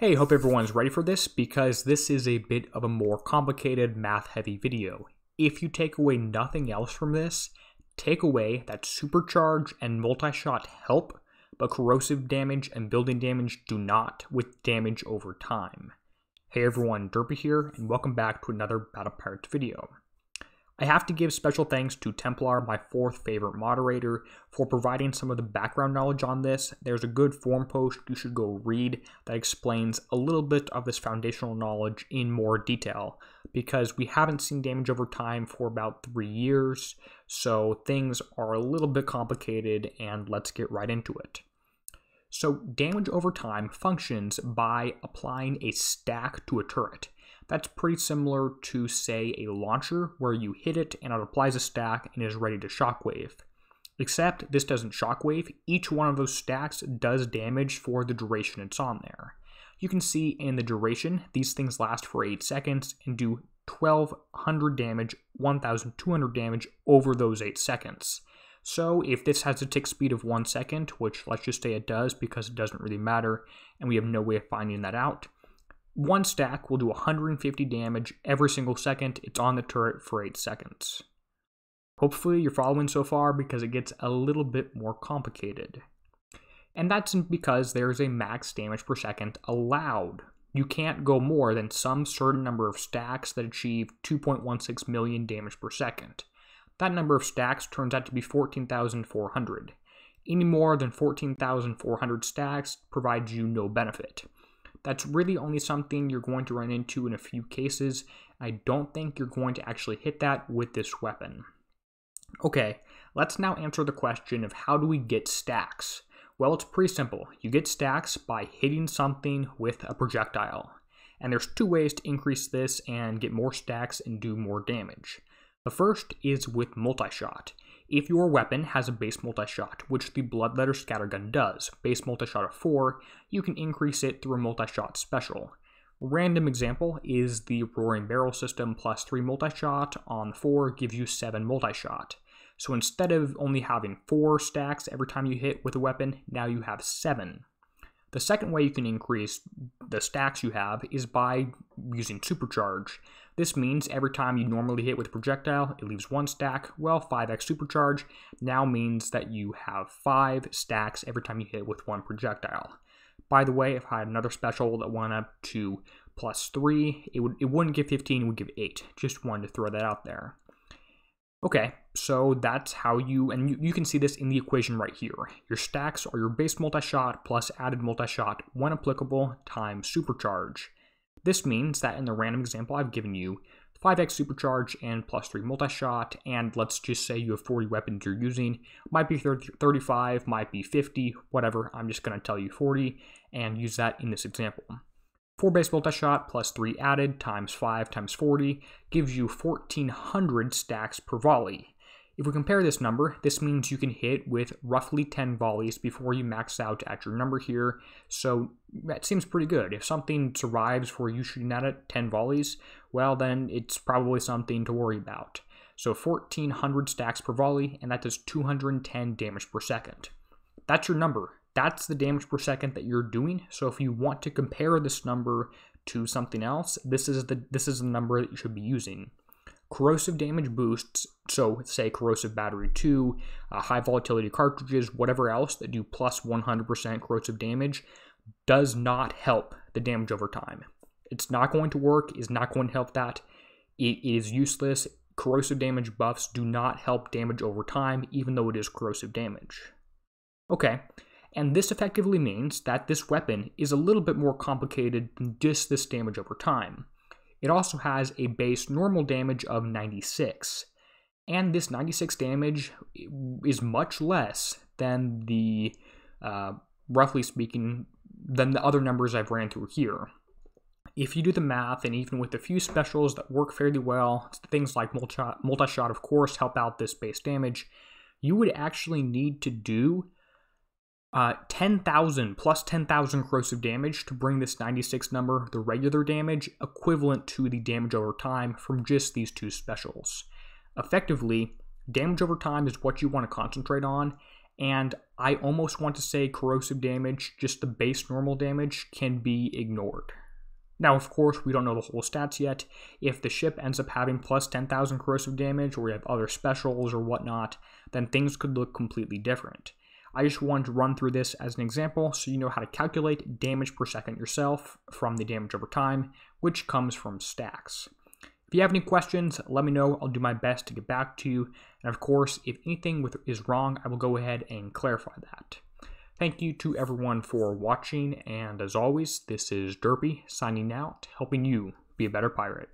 Hey, hope everyone's ready for this because this is a bit of a more complicated math heavy video. If you take away nothing else from this, take away that supercharge and multi-shot help, but corrosive damage and building damage do not with damage over time. Hey everyone, Derpy here, and welcome back to another Battle Pirates video. I have to give special thanks to Templar, my fourth favorite moderator, for providing some of the background knowledge on this. There's a good forum post you should go read that explains a little bit of this foundational knowledge in more detail because we haven't seen damage over time for about three years, so things are a little bit complicated and let's get right into it. So, damage over time functions by applying a stack to a turret. That's pretty similar to, say, a launcher where you hit it and it applies a stack and is ready to shockwave. Except this doesn't shockwave, each one of those stacks does damage for the duration it's on there. You can see in the duration, these things last for 8 seconds and do 1200 damage, 1200 damage over those 8 seconds. So if this has a tick speed of 1 second, which let's just say it does because it doesn't really matter and we have no way of finding that out, one stack will do 150 damage every single second. It's on the turret for 8 seconds. Hopefully you're following so far because it gets a little bit more complicated. And that's because there is a max damage per second allowed. You can't go more than some certain number of stacks that achieve 2.16 million damage per second. That number of stacks turns out to be 14,400. Any more than 14,400 stacks provides you no benefit. That's really only something you're going to run into in a few cases. I don't think you're going to actually hit that with this weapon. Okay, let's now answer the question of how do we get stacks? Well, it's pretty simple. You get stacks by hitting something with a projectile. And there's two ways to increase this and get more stacks and do more damage. The first is with multi-shot if your weapon has a base multi-shot, which the Bloodletter Scattergun does, base multi-shot of 4, you can increase it through a multi-shot special. Random example is the Roaring Barrel system plus 3 multi-shot on 4 gives you 7 multi-shot. So instead of only having 4 stacks every time you hit with a weapon, now you have 7. The second way you can increase the stacks you have is by using supercharge. This means every time you normally hit with projectile, it leaves one stack. Well, 5x supercharge now means that you have five stacks every time you hit with one projectile. By the way, if I had another special that went up to plus three, it would it wouldn't give 15, it would give eight. Just wanted to throw that out there. Okay, so that's how you, and you, you, can see this in the equation right here. Your stacks are your base multi-shot plus added multi-shot, when applicable, times supercharge. This means that in the random example I've given you, 5x supercharge and plus 3 multi-shot, and let's just say you have 40 weapons you're using, might be 30, 35, might be 50, whatever, I'm just going to tell you 40, and use that in this example. 4 base multi shot plus 3 added times 5 times 40 gives you 1400 stacks per volley. If we compare this number, this means you can hit with roughly 10 volleys before you max out at your number here, so that seems pretty good. If something survives for you shooting at it 10 volleys, well then it's probably something to worry about. So 1400 stacks per volley, and that does 210 damage per second. That's your number. That's the damage per second that you're doing. So if you want to compare this number to something else, this is the this is the number that you should be using. Corrosive damage boosts, so say corrosive battery 2, uh, high volatility cartridges, whatever else that do plus 100% corrosive damage, does not help the damage over time. It's not going to work, is not going to help that. It is useless. Corrosive damage buffs do not help damage over time, even though it is corrosive damage. Okay, and this effectively means that this weapon is a little bit more complicated than just this damage over time. It also has a base normal damage of 96, and this 96 damage is much less than the, uh, roughly speaking, than the other numbers I've ran through here. If you do the math, and even with a few specials that work fairly well, things like multi-shot, multi of course, help out this base damage, you would actually need to do uh, 10,000 plus 10,000 corrosive damage to bring this 96 number, the regular damage, equivalent to the damage over time from just these two specials. Effectively, damage over time is what you want to concentrate on, and I almost want to say corrosive damage, just the base normal damage, can be ignored. Now, of course, we don't know the whole stats yet. If the ship ends up having plus 10,000 corrosive damage, or we have other specials or whatnot, then things could look completely different. I just wanted to run through this as an example so you know how to calculate damage per second yourself from the damage over time, which comes from stacks. If you have any questions, let me know. I'll do my best to get back to you. And of course, if anything is wrong, I will go ahead and clarify that. Thank you to everyone for watching, and as always, this is Derpy signing out, helping you be a better pirate.